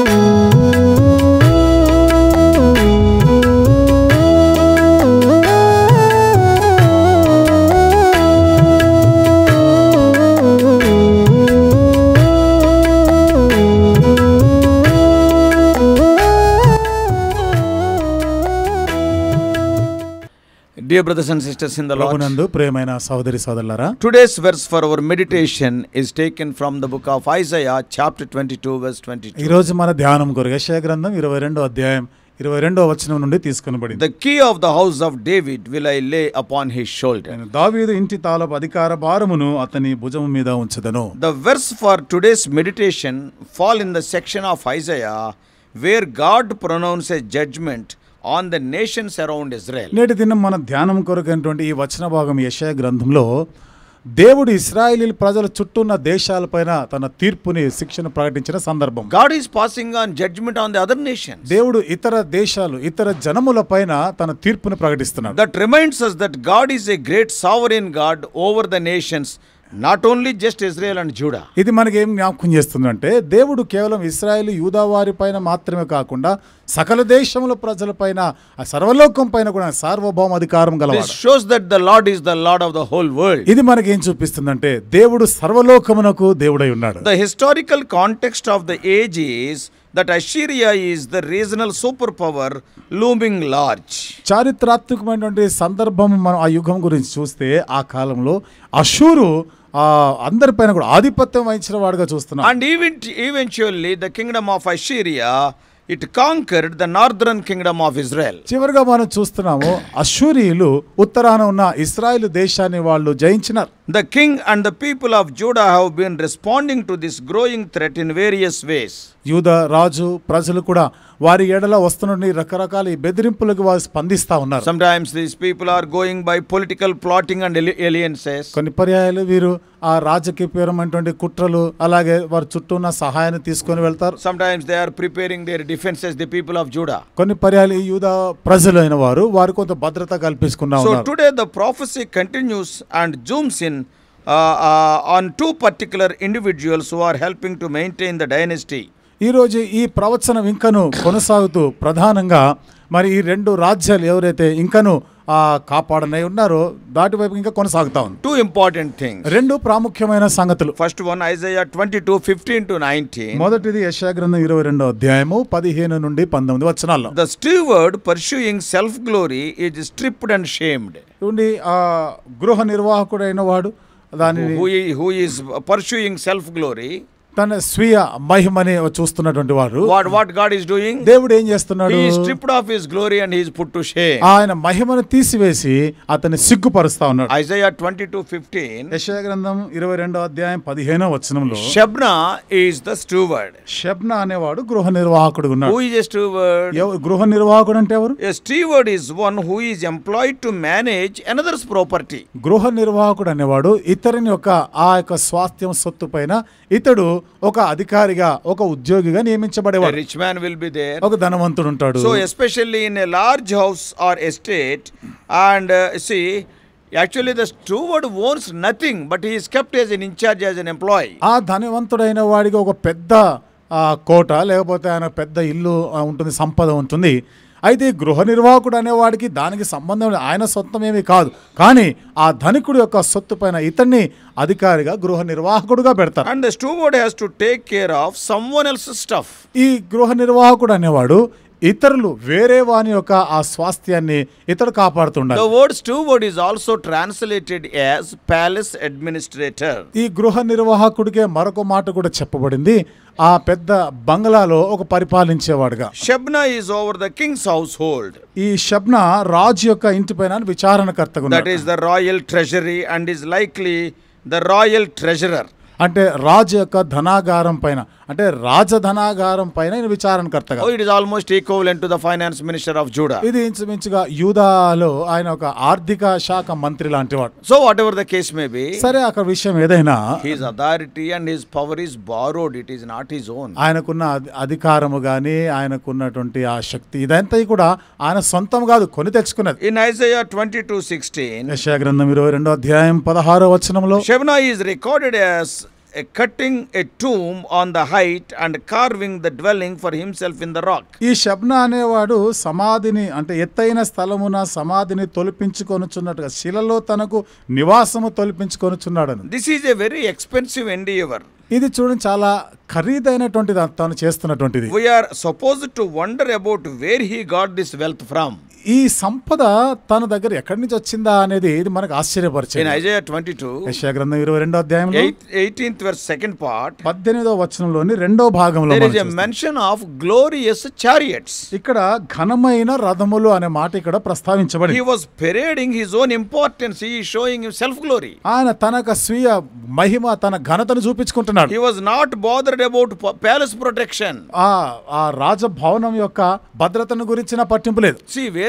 Oh. Dear brothers and sisters in the లాగునందు ప్రేమైన సోదరి సోదరులారా today's verse for our meditation is taken from the book of Isaiah chapter 22 verse 22 ఈ రోజు మన ధ్యానం కొరకు యెషయా గ్రంథం 22వ అధ్యాయం ఇరవై రెండో వచనం నుండి తీసుకునబడింది the key of the house of David will I lay upon his shoulder దావీదు ఇంటి తాలపు అధికార భారమును అతని భుజం మీద ఉంచదను the verse for today's meditation fall in the section of Isaiah where God pronounce a judgment on the nations around Israel నేటి దినం మన ధ్యానం కొరకైనటువంటి ఈ వచన భాగం యషయ గ్రంథంలో దేవుడు ఇస్రాయేలీ ప్రజల చుట్టూ ఉన్న దేశాలపైన తన తీర్పుని శిక్షణ ప్రకటించిన సందర్భం God is passing on judgment on the other nation దేవుడు ఇతర దేశాలు ఇతర జనముల పైన తన తీర్పును ప్రకటిస్తున్నాడు that reminds us that God is a great sovereign God over the nations not only just Israel and Judah ఇది మనకి ఏం జ్ఞాపకం చేస్తుందంటే దేవుడు కేవలం యూదా వారి పైన మాత్రమే కాకుండా సకల దేశముల ప్రజలపైన ఆ సర్వలోకం పైన కూడా సార్వభౌమ అధికారం గల shows that the Lord is the Lord of the whole world ఇది మనకి ఏం చూపిస్తుందంటే దేవుడు సర్వలోకమునకు దేవుడై ఉన్నాడు the historical context of the age is that Assyria is the regional super power looming large చారిత్రాత్మకమైనటువంటి సందర్భం మనం ఆ యుగం గురించి చూస్తే ఆ కాలంలో అషూరు అందరిపైన కూడా ఆధిపత్యం వహించిన వాడుగా చూస్తున్నాం and event eventually the kingdom of Assyria it conquered the northern kingdom of Israel చివరిగా మనం చూస్తున్నాము అషూరియులు ఉత్తరాన ఉన్న ఇస్రాయెల్ దేశాన్ని వాళ్ళు జయించినారు the king and the people of Judah have been responding to this growing threat in various ways యూద రాజు ప్రజలు కూడా వారి ఏడల వస్తున్న రకరకాల బెదిరింపులకు వారు స్పందిస్తా ఉన్నారు sometimes these people are going by political plotting and alliances కొన్ని పర్యాయాలు వీరు ఆ పేరమైనటువంటి కుట్రలు అలాగే వారి చుట్టూ ఉన్న సహాయాన్ని తీసుకొని వెళ్తారు sometimes they are preparing their defences the people of Judah కొన్ని పర్యాలు యూద ప్రజలైన వారు వారు కొంత భద్రత కల్పించుకున్నారు so today the prophecy continues and zooms in on two particular individuals are helping to maintain the dynasty ఈరోజు ఈ ప్రవచనం ఇంకను కొనసాగుతూ ప్రధానంగా మరి ఈ రెండు రాజ్యాలు ఎవరైతే ఇంకను కాపాడనై ఉన్నారో దాటి వైపు ఇంకా కొనసాగుతా ఉంది టూ ఇంపార్టెంట్ థింగ్ రెండు ప్రాముఖ్యమైన సంగతులు first one Isaiah twenty two fifteen to nineteen మొదటిది యశాగ్రంథం ఇరవై రెండో అధ్యాయము పదిహేను నుండి పంతొమ్మిది వచనాల్లో the steward pursuing self glory is stripped and shamed ఉండి గృహ నిర్వాహకుడైన వాడు దానిని who is pursuing self glory తన స్వీయ మహిమని చూస్తున్నటువంటి వాడు what what God is doing దేవుడు ఏం చేస్తున్నాడు he stripped of his glory and he is put to shame ఆయన మహిమను తీసివేసి అతన్ని సిగ్గుపరుస్తా ఉన్నాడు ఐజయా 22:15 యెషయా గ్రంథం 22వ అధ్యాయం 15వ వచనంలో Shebna is the steward Shebna అనేవాడు గృహ నిర్వాహకుడు ఉన్నాడు హూ ఇస్ ఎ స్టూవర్డ్ గృహ నిర్వాహకుడు అంటే ఎవరు a steward is one who is employed to manage another's property గృహ నిర్వాహకుడు అనేవాడు ఇతరుని యొక్క ఆ యొక్క స్వాస్థ్యం సొత్తు పైన ఇతడు ఒక అధికారిగా ఒక ఉద్యోగిగా నియమించబడేవాడు rich man will be there ఒక ధనవంతుడు ఉంటాడు so especially in a large house or estate and see actually the steward owns nothing but he's kept as an in charge as an employee ఆ ధనవంతుడైన వాడికి ఒక పెద్ద కోట లేకపోతే ఆయన పెద్ద ఇల్లు ఉంటుంది సంపద ఉంటుంది అయితే గృహ నిర్వాహకుడు అనేవాడికి దానికి సంబంధం ఆయన సొంతం ఏమీ కాదు కానీ ఆ ధనికుడు యొక్క సొత్తు పైన ఇతన్ని అధికారిగా గృహ నిర్వాహకుడుగా పెడతారు and steward has to take care of someone else stuff ఈ గృహ నిర్వాహకుడు అనేవాడు ఇతరులు వేరే వాని యొక్క ఆ స్వాస్థ్యాన్ని ఇతరు కాపాడుతున్నారు The word word is also translated as palace administrator ఈ గృహ నిర్వాహకుడికే మరొక మాట కూడా చెప్పబడింది ఆ పెద్ద బంగ్లాలో ఒక పరిపాలించేవాడుగా Shebna is over the king's household ఈ షబ్నా రాజు యొక్క ఇంటిపైన విచారణకర్తగా that is the royal treasury and is likely the royal treasurer అంటే రాజు యొక్క ధనాగారం పైన అంటే రాజధనాగారం పైన ఈయన విచారణకర్తగా it is almost equal to the finance minister of Judah ఇది ఇంచుమించుగా యూదాలో ఆయన ఒక ఆర్థిక శాఖ మంత్రి లాంటివాడు so whatever the case may be సరే అక్కడ విషయం ఏదైనా his authority and his power is borrowed it is not his own ఆయనకున్న అధికారము కానీ ఆయనకున్నటువంటి ఆ శక్తి ఇదంతా కూడా ఆయన సొంతం కాదు కొని తెచ్చుకున్నది in Isaiah twenty two sixteen యశా గ్రంథం ఇరవై రెండో అధ్యాయం పదహారో వచనంలో Shebna is recorded as cutting a tomb on the height and carving the dwelling for himself in the rock ఈ శబ్న అనేవాడు సమాధిని అంటే ఎత్తైన స్థలమున సమాధిని తొలిపించుకొనుచున్నట్టుగా శిలలో తనకు నివాసము తొలిపించుకొనుచున్నాడు this is a very expensive endeavour ఇది చూడండి చాలా ఖరీదైనటువంటిది తాను చేస్తున్నటువంటిది we are supposed to wonder about where he got this wealth from ఈ సంపద తన దగ్గర ఎక్కడి నుంచి వచ్చిందా అనేది ఇది మనకు ఆశ్చర్యపరిచే ట్వంటీ టూ రెండో అధ్యాయం ఎయిటీన్త్ వర్ సెకండ్ పార్ట్ పద్దెనిమిదో వచనంలోని రెండో భాగంలో మెన్షన్ ఆఫ్ గ్లోరియస్ చారియట్స్ ఇక్కడ ఘనమైన రథములు అనే మాట ఇక్కడ ప్రస్తావించబడి parading own importance showing self glory ఆయన తన స్వీయ మహిమ తన ఘనతను చూపించుకుంటున్నాడు not bothered about palace protection ఆ రాజభవనం యొక్క భద్రతను గురించిన పట్టింపు లేదు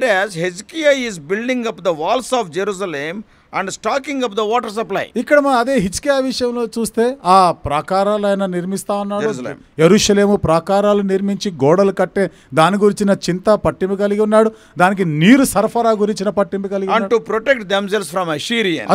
Whereas Hezekiah is building up the walls of Jerusalem and stacking up the water supply ఇక్కడ మా అదే హిచ్కే విషయంలో చూస్తే ఆ ప్రాకారాలు ఆయన నిర్మిస్తా ఉన్నాడు ఎరుషలేము ప్రాకారాలు నిర్మించి గోడలు కట్టే దాని గురించిన చింత పట్టింపు కలిగి ఉన్నాడు దానికి నీరు సరఫరా గురించిన పట్టింపు కలిగి and to protect themselves from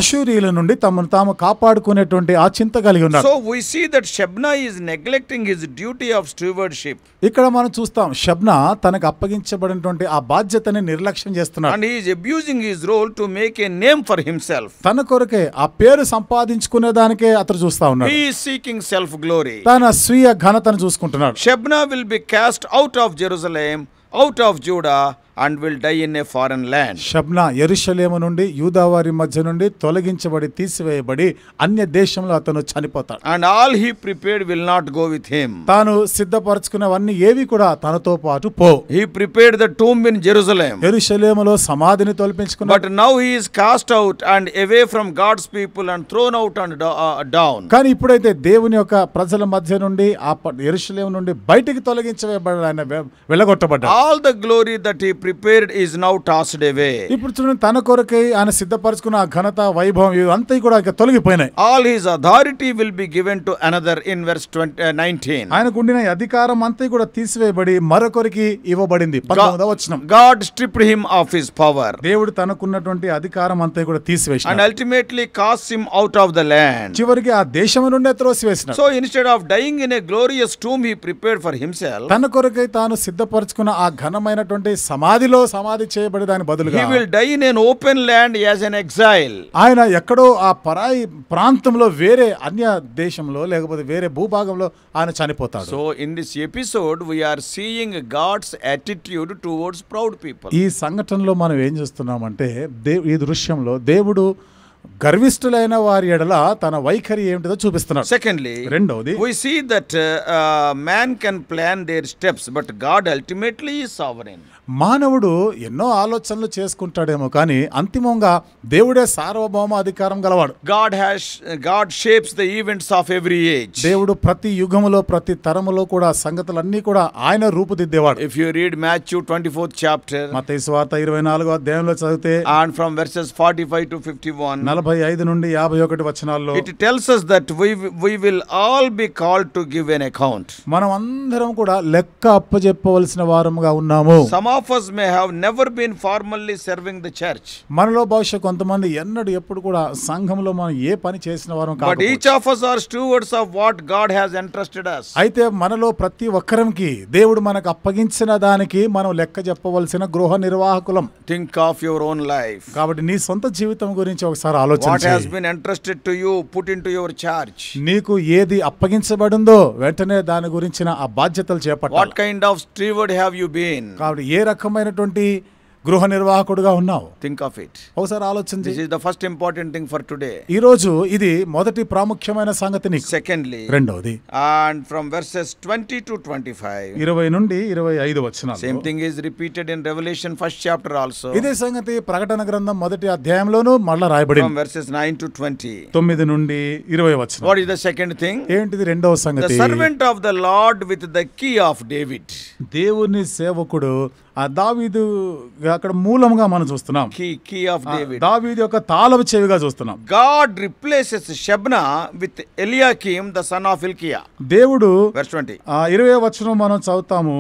Assyrian నుండి తమను తాము కాపాడుకునేటువంటి ఆ చింత కలిగి ఉన్నాడు so we see that Shebna is neglecting his duty of stewardship ఇక్కడ మనం చూస్తాం షబ్నా తనకు అప్పగించబడినటువంటి ఆ బాధ్యతని నిర్లక్ష్యం చేస్తున్నాడు and is abusing his role to make a name for him himself తన కొరకే ఆ పేరు సంపాదించుకునే దానికే అతను చూస్తా ఉన్నాడు హి సీకింగ్ సెల్ఫ్ గ్లోరీ తన స్వీయ ఘనతను చూసుకుంటున్నాడు Shebna will be cast out of Jerusalem out of Judah and will die in a foreign land Shebna ఎరుషలేము నుండి యూదావారి మధ్య నుండి తొలగించబడి తీసివేయబడి అన్య దేశంలో అతను చనిపోతాడు and all he prepared will not go with him తాను సిద్ధపరచుకున్నవన్నీ ఏవి కూడా తనతో పాటు పో he prepared the tomb in Jerusalem ఎరుషలేములో సమాధిని తొలపించుకున్న but now he is cast out and away from God's people and thrown out and down కానీ ఇప్పుడైతే దేవుని యొక్క ప్రజల మధ్య నుండి ఆ ఎరుషలేము నుండి బయటికి తొలగించబడాలని వెళ్ళగొట్టబడ్డాడు all the glory that he prepared is now tossed away ఇప్పుడు చూడండి తన కొరకై ఆయన సిద్ధపరచుకున్న ఆ ఘనత వైభవం ఇదంతా కూడా తొలగిపోయినాయి all his authority will be given to another in verse nineteen ఆయనకు ఉండిన అధికారం అంతా కూడా తీసివేయబడి మరొకరికి ఇవ్వబడింది వచనం God stripped him of his power దేవుడు తనకున్నటువంటి అధికారం అంతా కూడా తీసివేసి and ultimately cast him out of the land చివరికి ఆ దేశం నుండి త్రోసివేసిన so instead of dying in a glorious tomb he prepared for himself తన కొరకై తాను సిద్ధపరచుకున్న ఆ ఘనమైనటువంటి సమా గాదిలో సమాధి చేయబడి దాని బదులుగా will die in open land as an exile ఆయన ఎక్కడో ఆ పరాయి ప్రాంతంలో వేరే అన్య దేశంలో లేకపోతే వేరే భూభాగంలో ఆయన చనిపోతాడు so in this episode we are seeing God's attitude towards proud people ఈ సంఘటనలో మనం ఏం చేస్తున్నామంటే దే ఈ దృశ్యంలో దేవుడు గర్విష్ఠులైన వారి ఎడల తన వైఖరి ఏమిటిదో చూపిస్తున్నారు సెకండ్లీ రెండవది we see that man can plan their steps but God ultimately sovereign మానవుడు ఎన్నో ఆలోచనలు చేసుకుంటాడేమో కానీ అంతిమంగా దేవుడే సార్వభౌమ అధికారం గలవాడు God has God shapes the events of every age దేవుడు ప్రతి యుగములో ప్రతి తరములో కూడా సంగతులన్నీ కూడా ఆయన రూపుదిద్దేవాడు if you read twenty fourth chapter వార్త ఇరవై నాలుగో అధ్యాయంలో చదివితే and from verses five to fifty one నలభై ఐదు నుండి యాభై ఒకటి వచనాల్లో it tells us that we we will all be call to give an account మనం అందరం కూడా లెక్క అప్పచెప్పవలసిన వారముగా ఉన్నాము some of us may have never been formally serving the church మనలో బహుశా కొంతమంది ఎన్నడు ఎప్పుడు కూడా సంఘంలో మనం ఏ పని చేసిన వారం కాదు but each of us are stewards of what god has entrusted us అయితే మనలో ప్రతి ఒక్కరికి దేవుడు మనకు అప్పగించిన దానికి మనం లెక్క చెప్పవలసిన గృహ నిర్వాహకులం think of your own life కాబట్టి నీ సొంత జీవితం గురించి ఒకసారి ఆలోచన టు పుట్ నీకు ఏది అప్పగించబడిందో వెంటనే దాని గురించిన ఆ బాధ్యతలు చేపట్టాలి what kind of steward have you been కాబట్టి ఏ రకమైనటువంటి గృహ నిర్వాహకుడుగా ఉన్నావు థింక్ ఆఫ్ ఇట్ ఒకసారి ఆలోచన this is the first important thing for today ఈ రోజు ఇది మొదటి ప్రాముఖ్యమైన సంగతిని సెకండ్లీ రెండోది అండ్ ఫ్రమ్ వర్సెస్ 20 టు 25 20 నుండి 25 వచనాలు same thing is repeated in Revelation first chapter also ఇదే సంగతి ప్రకటన గ్రంథం మొదటి అధ్యాయంలోనూ మళ్ళా రాయబడింది ఫ్రమ్ వర్సెస్ 9 టు 20 9 నుండి 20 వచనం what is the second thing ఏంటిది రెండవ సంగతి the servant of the Lord with the key of David దేవుని సేవకుడు దావీదు అక్కడ మూలంగా మనం చూస్తున్నాం కీ కీ ఆఫ్ దేవి దావీదు యొక్క తాళవ చెవిగా చూస్తున్నాం God replaces Shebna with Eliakim the son of Hilkiah దేవుడు ఇరవై వచనం మనం చదువుతాము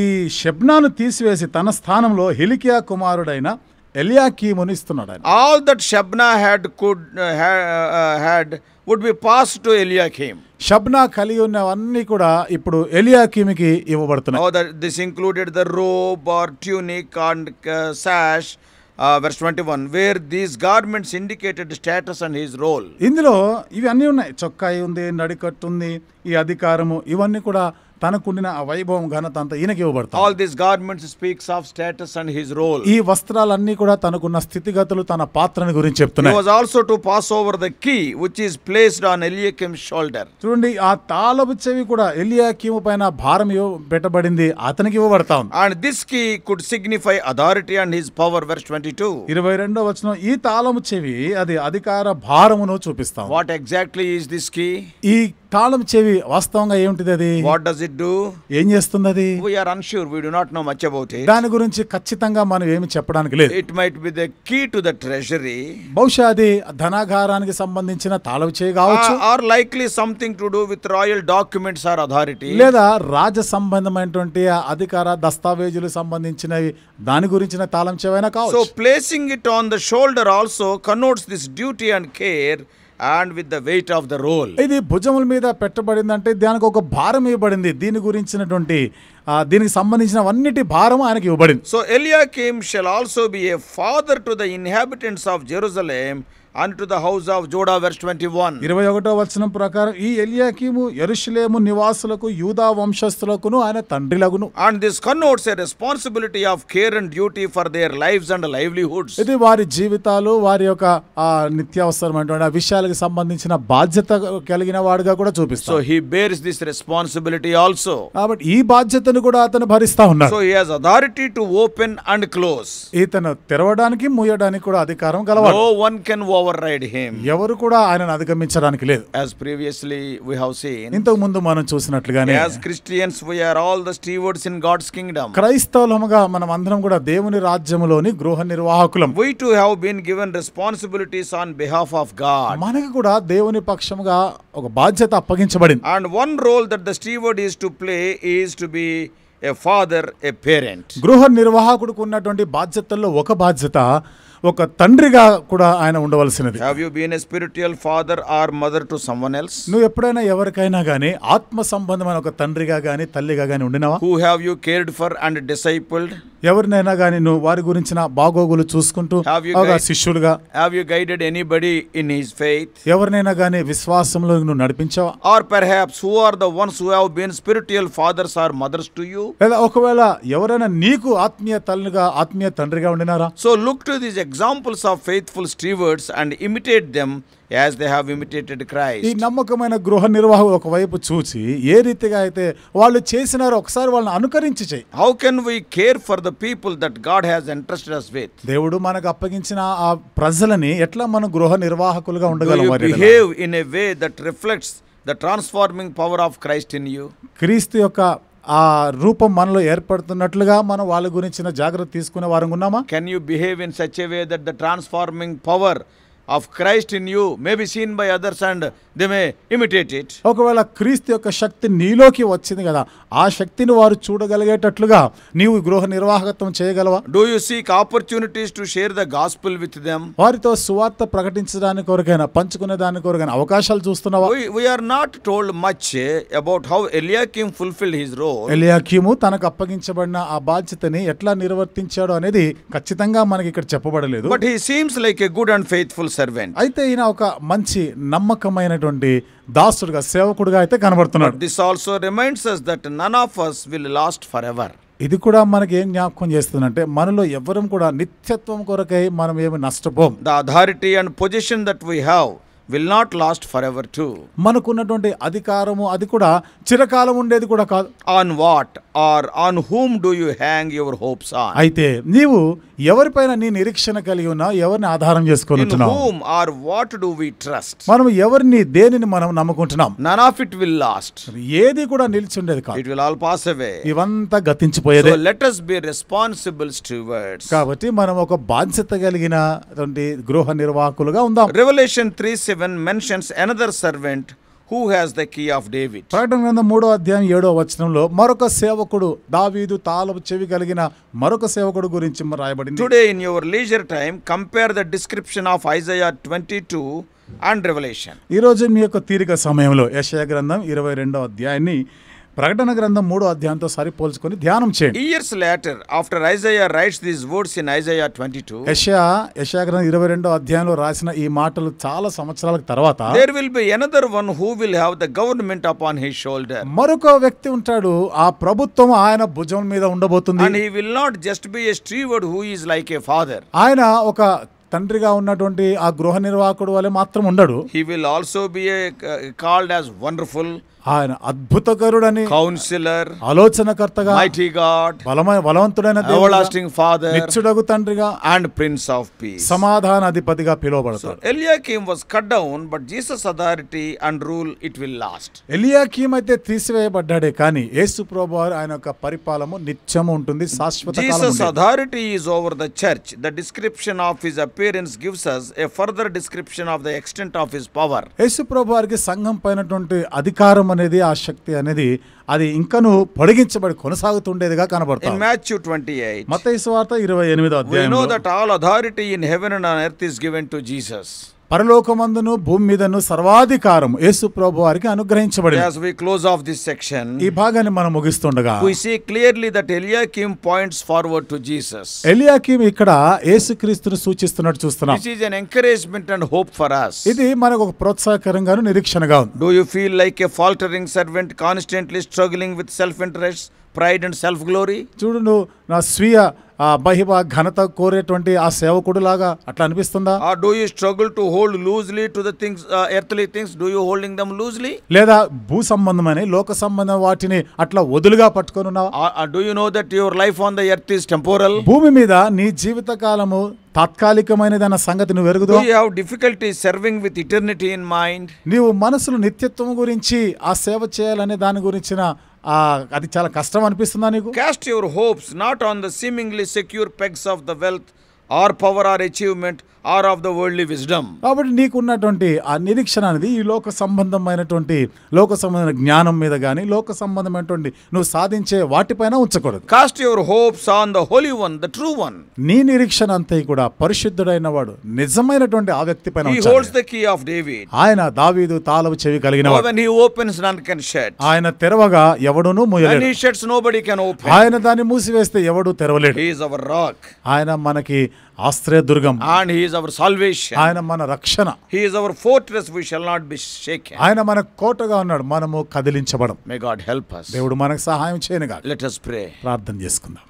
ఈ షబ్నాను తీసివేసి తన స్థానంలో హిలికియా కుమారుడైన ఎలియా ఎలియాకీమును ఇస్తున్నాడు all that Shebna had could had would be pass to Eliakim Shebna కలిగి ఉన్నవన్నీ కూడా ఇప్పుడు ఎలియాకిమికి ఇవ్వబడుతున్నాయి this included the robe or tunic and sash verse twenty one where these garments indicated status and his role ఇందులో ఇవి అన్నీ ఉన్నాయి చొక్కాయి ఉంది నడికట్టు ఉంది ఈ అధికారము ఇవన్నీ కూడా తనకుండిన ఆ వైభవం ఘనత అంతా ఈయనకి ఇవ్వబడతాయి all this garments speaks of status and his role ఈ వస్త్రాలన్నీ కూడా తనకున్న స్థితిగతులు తన పాత్రని గురించి చెప్తున్నాయి was also to pass over the key which is placed on Eliakim shoulder చూడండి ఆ తాళపు చెవి కూడా ఎలియాకిమ్ పైన భారం పెట్టబడింది అతనికి ఇవ్వబడతా ఉంది and this key could signify authority and his power twenty 22 ఇరవై రెండో వచనం ఈ తాళము చెవి అది అధికార భారమును చూపిస్తాం what exactly is this key ఈ తాళం చెవి వాస్తవంగా ఏమిటిది అది వాట్ డస్ ఇట్ డూ ఏం చేస్తుంది అది we are unsure we do not know much about it దాని గురించి ఖచ్చితంగా మనం ఏమి చెప్పడానికి లేదు it might be the key to the treasury బహుశా అది ధనాగారానికి సంబంధించిన తాళం చెవి కావచ్చు or likely something to do with royal documents or authority లేదా రాజ సంబంధమైనటువంటి అధికార దస్తావేజులు సంబంధించినవి దాని గురించిన తాళం చెవైనా కావచ్చు so placing it on the shoulder also connotes this duty and care and with the weight of the role ఇది భుజముల మీద పెట్టబడింది అంటే దానికి ఒక భారం ఇవ్వబడింది దీని గురించినటువంటి దీనికి సంబంధించిన అన్నిటి భారం ఆయనకి ఇవ్వబడింది so Eliakim shall also be a father to the inhabitants of Jerusalem and to the house of Judah verse twenty one ఇరవై ఒకటో వచనం ప్రకారం ఈ ఎలియాకీము ఎరుషులేము నివాసులకు యూదా వంశస్థులకును ఆయన తండ్రిలగును and this converts a responsibility of care and duty for their lives and livelihoods ఇది వారి జీవితాలు వారి యొక్క నిత్యావసరమైనటువంటి ఆ విషయాలకు సంబంధించిన బాధ్యత కలిగిన వాడుగా కూడా చూపిస్తాం so he bears this responsibility also కాబట్టి ఈ బాధ్యతను కూడా అతను భరిస్తా ఉన్నాడు so he has authority to open and close ఇతను తెరవడానికి మూయడానికి కూడా అధికారం కలవాలి నో వన్ కెన్ ఓ ఓవర్ రైడ్ హిమ్ ఎవరు కూడా ఆయనను అధిగమించడానికి లేదు as previously we have seen ఇంతకు ముందు మనం చూసినట్లుగానే as Christians we are all the stewards in God's kingdom క్రైస్తవులముగా మనం అందరం కూడా దేవుని రాజ్యములోని గృహ నిర్వాహకులం వి to have been given responsibilities on behalf of God మనకి కూడా దేవుని పక్షముగా ఒక బాధ్యత అప్పగించబడింది and one role that the steward is to play is to be a father a parent గృహ నిర్వాహకుడుకు ఉన్నటువంటి బాధ్యతల్లో ఒక బాధ్యత ఒక తండ్రిగా కూడా ఆయన ఉండవలసినది have you been a spiritual father or mother to someone else నువ్వు ఎప్పుడైనా ఎవరికైనా గానీ ఆత్మ సంబంధమైన ఒక తండ్రిగా గానీ తల్లిగా గానీ ఉండినావా who have you cared for and discipled ఎవరినైనా గానీ నువ్వు వారి గురించిన బాగోగులు చూసుకుంటూ శిష్యులుగా have you guided anybody in his faith ఎవరినైనా గానీ విశ్వాసంలో నువ్వు నడిపించావా or perhaps who are the ones who have been spiritual fathers or mothers to you లేదా ఒకవేళ ఎవరైనా నీకు ఆత్మీయ తల్లిగా ఆత్మీయ తండ్రిగా ఉండినారా so look to this examples of faithful stewards and imitate them as they have imitated Christ ఈ నమ్మకమైన గృహ నిర్వాహకులు ఒకవైపు చూసి ఏ రీతిగా అయితే వాళ్ళు చేసినారో ఒకసారి వాళ్ళని అనుకరించి చేయి how can we care for the people that God has interested us with దేవుడు మనకు అప్పగించిన ఆ ప్రజలని ఎట్లా మనం గృహ నిర్వాహకులుగా ఉండగలం behave in a way that reflects the transforming power of Christ in you క్రీస్తు యొక్క ఆ రూపం మనలో ఏర్పడుతున్నట్లుగా మనం వాళ్ళ గురించిన జాగ్రత్త తీసుకునే వారంగా ఉన్నామా can you behave in such a way that the transforming power of Christ in you may be seen by others and they may imitate it ఒకవేళ క్రీస్తు యొక్క శక్తి నీలోకి వచ్చింది కదా ఆ శక్తిని వారు చూడగలిగేటట్లుగా నీవు గృహ నిర్వాహకత్వం చేయగలవా do you seek opportunities to share the gospel with them వారితో సువార్త ప్రకటించడానికి కొరకైనా పంచుకునే దాని కొరకైనా అవకాశాలు చూస్తున్నావా we are not told much about how Eliakim fulfil his role Eliakim తనకు అప్పగించబడిన ఆ బాధ్యతని ఎట్లా నిర్వర్తించాడు అనేది ఖచ్చితంగా మనకి ఇక్కడ చెప్పబడలేదు but he seems like a good and faithful servant అయితే ఈయన ఒక మంచి నమ్మకమైనటువంటి దాసుడుగా సేవకుడుగా అయితే కనబడుతున్నాడు. Also reminds us that none of us will last for ever ఇది కూడా మనకి ఏం జ్ఞాపకం చేస్తుందంటే మనలో ఎవరం కూడా నిత్యత్వం కొరకై మనం ఏమి నష్టపోం the authority and position that we have will not last for ever to మనకున్నటువంటి అధికారము అది కూడా చిరకాలం ఉండేది కూడా కాదు on what are on whom do you hang your hopes on అయితే నీవు ఎవరిపైన నీ నిరీక్షణ కలిగి ఉన్నావు ఎవరిని ఆధారం చేసుకుని whom are what do we trust మనం ఎవరిని దేనిని మనం నమ్ముకుంటున్నాం none of it will last ఏది కూడా నిలిచి ఉండేది కాదు it will all pass away ఇవంతా గతించిపోయేది let us be responsible stewards కాబట్టి మనం ఒక బాధ్యత కలిగిన గృహ నిర్వాహకులుగా ఉందాం Revelation three seven mentions another servant who has the key of David ప్రకటన గ్రంథం మూడో అధ్యాయం ఏడో వచనంలో మరొక సేవకుడు దావీదు తాళపు చెవి కలిగిన మరొక సేవకుడు గురించి రాయబడింది today in your leisure time compare the description of Isaiah twenty two and Revelation ఈరోజు మీ యొక్క తీరిక సమయంలో యశయ గ్రంథం ఇరవై రెండో అధ్యాయాన్ని ప్రకటన గ్రంథం మూడో అధ్యాయంతో సరిపోల్చుకొని ధ్యానం చేయండి years later after Isaiah writes this words in Isaiah twenty two యశా యశా గ్రంథం ఇరవై రెండో అధ్యాయంలో రాసిన ఈ మాటలు చాలా సంవత్సరాల తర్వాత there will be another one who will have the government upon his shoulder మరొక వ్యక్తి ఉంటాడు ఆ ప్రభుత్వం ఆయన భుజం మీద ఉండబోతుంది and he will not just be a steward who is like a father ఆయన ఒక తండ్రిగా ఉన్నటువంటి ఆ గృహ నిర్వాహకుడు వలె మాత్రం ఉండడు he will also be called as wonderful ఆయన అద్భుతకరుడని కౌన్సిలర్ ఆలోచనకర్తగా మైటీ గాడ్ బలమైన బలవంతుడైన దేవుడాస్టింగ్ ఫాదర్ నిత్యుడగు తండ్రిగా అండ్ ప్రిన్స్ ఆఫ్ పీస్ సమాధాన అధిపతిగా పిలువబడతాడు Eliakim was cut down but Jesus authority and rule it will last ఎలియా ఎలియాకీమ్ అయితే తీసివేయబడ్డాడే కానీ యేసు ప్రభు ఆయన యొక్క పరిపాలము నిత్యము ఉంటుంది శాశ్వత Jesus authority is over the church the description of his appearance gives us a further description of the extent of his power యేసు ప్రభు వారికి సంఘం పైనటువంటి అధికారం అనేది ఆ శక్తి అనేది అది ఇంకను పొడిగించబడి కొనసాగుతుండేదిగా కనబడుతుంది మాథ్యూ 28 మత్తయి ఇరవై ఎనిమిది అధ్యాయంలో know that all authority in heaven and on earth is given to Jesus పరలోకమందును భూమి మీదను సర్వాధికారం యేసు ప్రభు వారికి అనుగ్రహించబడి we close of this section ఈ భాగాన్ని మనం ముగిస్తుండగా we see clearly that Eliakim points forward to Jesus Eliakim ఇక్కడ యేసుక్రీస్తును సూచిస్తున్నట్టు చూస్తున్నాం this is an encouragement and hope for us ఇది మనకు ఒక ప్రోత్సాహకరంగాను నిరీక్షణగా ఉంది do you feel like a faltering servant constantly struggling with self interest pride and self glory చూడు నువ్వు నా స్వీయ మహిమ ఘనత కోరేటువంటి ఆ సేవకుడు లాగా అట్లా అనిపిస్తుందా ఆ do you struggle to hold loosely to things things earthly things do you holding them loosely లేదా భూ సంబంధమని లోక సంబంధం వాటిని అట్లా వదులుగా పట్టుకొని ఉన్నావా do you know that your life on the earth is temporal భూమి మీద నీ జీవిత కాలము తాత్కాలికమైనదన్న సంగతి నువ్వు ఎరుగుదు you have difficulty serving with eternity in mind నీవు మనసులో నిత్యత్వం గురించి ఆ సేవ చేయాలనే దాని గురించిన అది చాలా కష్టం అనిపిస్తుందా నీకు cast your hopes not on the seemingly secure pegs of the wealth or power or achievement or of the worldly wisdom కాబట్టి నీకున్నటువంటి ఆ నిరీక్షణ అనేది ఈ లోక సంబంధమైనటువంటి లోక సంబంధమైన జ్ఞానం మీద కానీ లోక సంబంధమైనటువంటి నువ్వు సాధించే వాటిపైన ఉంచకూడదు cast your hopes on the holy one the true one నీ నిరీక్షణ అంతా కూడా పరిశుద్ధుడైన వాడు నిజమైనటువంటి ఆ వ్యక్తి పైన holds the key of David ఆయన దావీదు తాళవు చెవి కలిగిన వాడు when కెన్ opens ఆయన తెరవగా ఎవడునూ ఆయన దాన్ని మూసివేస్తే ఎవడు తెరవలేడు he అవర్ రాక్ ఆయన మనకి ఆశ్రయదుర్గం అండ్ హీఈస్ అవర్ సాల్వేషన్ ఆయన మన రక్షణ he is our fortress we shall not be shake ఆయన మన కోటగా ఉన్నాడు మనము కదిలించబడం మే గాడ్ హెల్ప్ us దేవుడు మనకు సహాయం చేయనుగా లెట్ us ప్రే ప్రార్థన చేసుకుందాం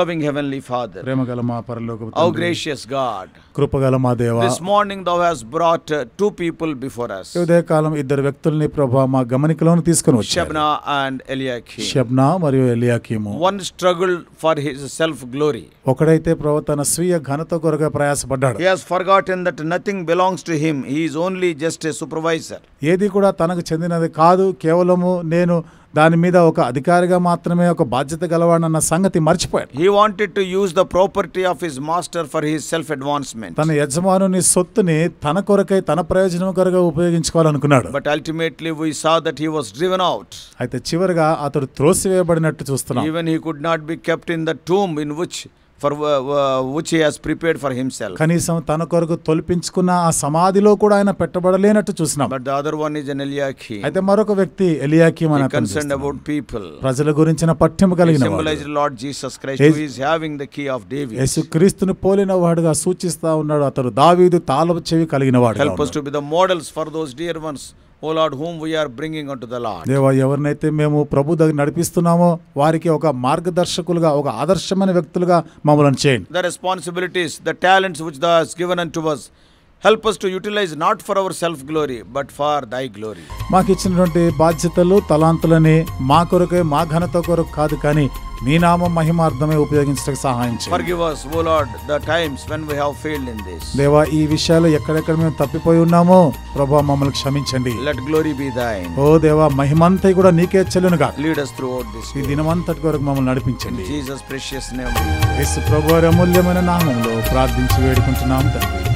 లవింగ్ హెవెన్లీ ఫాదర్ ప్రేమగల మా పరలోక ఓ గ్రేషియస్ గాడ్ కృపగల మా దేవా this morning thou has brought two people before us ఉదయ కాలం ఇద్దరు వ్యక్తుల్ని ప్రభా మా గమనికలోను తీసుకొని వచ్చారు షబ్నా అండ్ ఎలియాకీమ్ షబ్నా మరియు Eliakim one struggle for his self glory ఒకడైతే ప్రభు తన స్వీయ ఘనత కొరకు ప్రయాసపడ్డాడు he has forgotten that nothing belongs to him he is only just a supervisor ఏది కూడా తనకు చెందినది కాదు కేవలము నేను దాని మీద ఒక అధికారిగా మాత్రమే ఒక బాధ్యత గలవాడన్న సంగతి మర్చిపోయాడు he wanted to use the property of his master for his self advancement తన యజమానుని సొత్తుని తన కొరకై తన ప్రయోజనం కొరగా ఉపయోగించుకోవాలనుకున్నాడు but ultimately we saw that he was driven out అయితే చివరగా అతడు త్రోసివేయబడినట్టు చూస్తున్నాం even he could not be kept in the tomb in which for which has prepared for himself కనీసం తన కొరకు తొలిపించుకున్న ఆ సమాధిలో కూడా ఆయన పెట్టబడలేనట్టు చూసినాం but other one is an Eliakim అయితే మరొక వ్యక్తి ఎలియాకి మన కన్సర్న్ అబౌట్ పీపుల్ ప్రజల గురించిన పట్టింపు కలిగిన symbolize Lord Jesus Christ who is having the key of David యేసుక్రీస్తును పోలిన వాడుగా సూచిస్తా ఉన్నాడు అతడు దావీదు తాళపు చెవి కలిగిన వాడు help us to be the models for those dear ones oh whom whom we are bringing unto the Lord దేవ ఎవరినైతే మేము ప్రభు దగ్గర నడిపిస్తున్నామో వారికి ఒక మార్గదర్శకులుగా ఒక ఆదర్శమైన వ్యక్తులుగా మమ్మల్ని చేయండి the responsibilities the talents which thou has given and to us help us to utilize not for our self glory but for thy glory మాకు ఇచ్చినటువంటి బాధ్యతలు తలాంతులని మా కొరకే మా ఘనత కొరకు కాదు కానీ మీ నామం మహిమార్థమే ఉపయోగించడానికి సహాయం చేయండి ద టైమ్స్ దేవా ఈ విషయాలు ఎక్కడెక్కడ మేము తప్పిపోయి ఉన్నామో ప్రభా మమ్మల్ని క్షమించండి let glory be thine O దేవా మహిమంతా కూడా నీకే చెల్లునుగా లీడ్ us throughout ఈ దినమంతటి వరకు మమ్మల్ని నడిపించండి జీసస్ ప్రెషియస్ నేమ్ యేసు ప్రభువారి అమూల్యమైన నామంలో ప్రార్థించి వేడుకుంటున్నాం తండ్రి